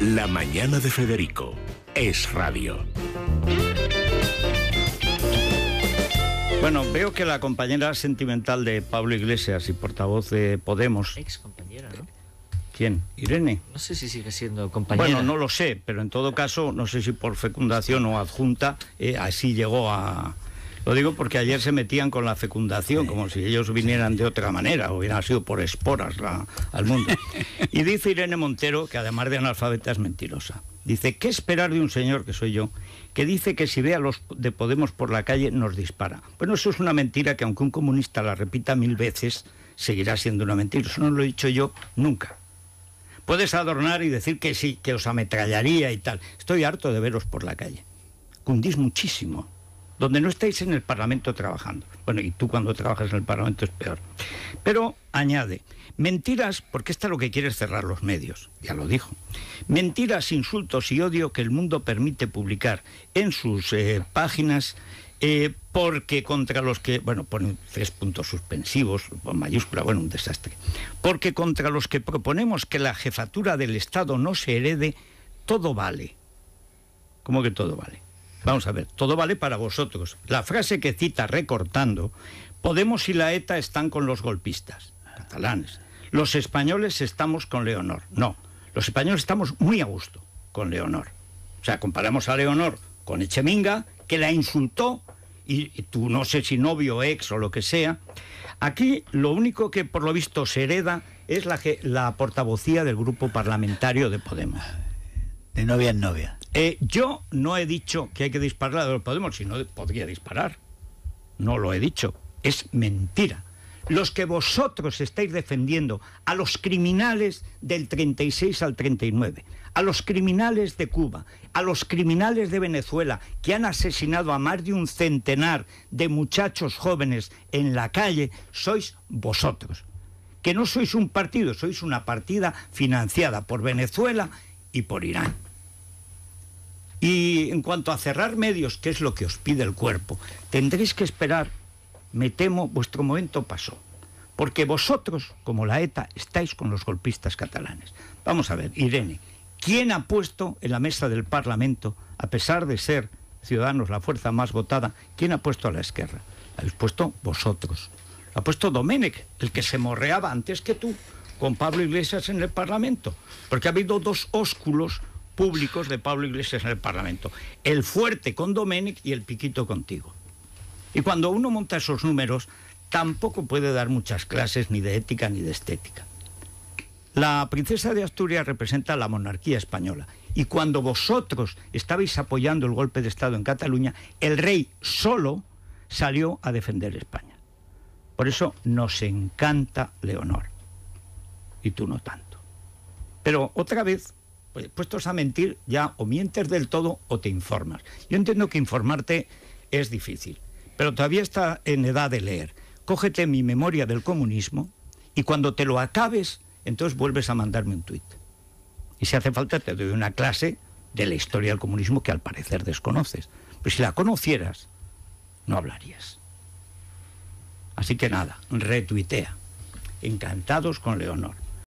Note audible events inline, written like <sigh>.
La Mañana de Federico. Es Radio. Bueno, veo que la compañera sentimental de Pablo Iglesias y portavoz de Podemos. Ex compañera, ¿no? ¿Quién? ¿Irene? No sé si sigue siendo compañera. Bueno, no lo sé, pero en todo caso, no sé si por fecundación o adjunta, eh, así llegó a, lo digo porque ayer se metían con la fecundación, como si ellos vinieran de otra manera, o hubieran sido por esporas al mundo. <laughs> Y dice Irene Montero, que además de analfabeta es mentirosa, dice, ¿qué esperar de un señor que soy yo, que dice que si ve a los de Podemos por la calle nos dispara? Bueno, eso es una mentira que aunque un comunista la repita mil veces, seguirá siendo una mentira. Eso no lo he dicho yo nunca. Puedes adornar y decir que sí, que os ametrallaría y tal. Estoy harto de veros por la calle. Cundís muchísimo donde no estáis en el Parlamento trabajando. Bueno, y tú cuando trabajas en el Parlamento es peor. Pero añade, mentiras, porque está lo que quiere cerrar los medios, ya lo dijo. Mentiras, insultos y odio que el mundo permite publicar en sus eh, páginas. Eh, porque contra los que, bueno, ponen tres puntos suspensivos, mayúscula, bueno, un desastre, porque contra los que proponemos que la jefatura del Estado no se herede, todo vale. ¿Cómo que todo vale? Vamos a ver, todo vale para vosotros. La frase que cita recortando, Podemos y la ETA están con los golpistas catalanes. Los españoles estamos con Leonor. No, los españoles estamos muy a gusto con Leonor. O sea, comparamos a Leonor con Echeminga, que la insultó, y, tú no sé si novio, ex o lo que sea. Aquí lo único que por lo visto se hereda es la, la portavocía del grupo parlamentario de Podemos. De novia en novia. Eh, yo no he dicho que hay que disparar a los Podemos, si no podría disparar. No lo he dicho. Es mentira. Los que vosotros estáis defendiendo, a los criminales del 36 al 39, a los criminales de Cuba, a los criminales de Venezuela, que han asesinado a más de un centenar de muchachos jóvenes en la calle, sois vosotros. Que no sois un partido, sois una partida financiada por Venezuela y por Irán. Y en cuanto a cerrar medios, que es lo que os pide el cuerpo, tendréis que esperar, me temo, vuestro momento pasó. Porque vosotros, como la ETA, estáis con los golpistas catalanes. Vamos a ver, Irene, ¿quién ha puesto en la mesa del Parlamento, a pesar de ser Ciudadanos la fuerza más votada, quién ha puesto a la izquierda? La habéis puesto vosotros. ha puesto Domenech, el que se morreaba antes que tú, con Pablo Iglesias en el Parlamento. Porque ha habido dos ósculos públicos de Pablo Iglesias en el Parlamento. El fuerte con Doménic y el piquito contigo. Y cuando uno monta esos números, tampoco puede dar muchas clases ni de ética ni de estética. La princesa de Asturias representa la monarquía española. Y cuando vosotros estabais apoyando el golpe de Estado en Cataluña, el rey solo salió a defender España. Por eso nos encanta Leonor. Y tú no tanto. Pero otra vez pues, puestos pues a mentir, ya o mientes del todo o te informas. Yo entiendo que informarte es difícil, pero todavía está en edad de leer. Cógete mi memoria del comunismo y cuando te lo acabes, entonces vuelves a mandarme un tuit. Y si hace falta, te doy una clase de la historia del comunismo que al parecer desconoces. Pero pues si la conocieras, no hablarías. Así que nada, retuitea. Encantados con Leonor.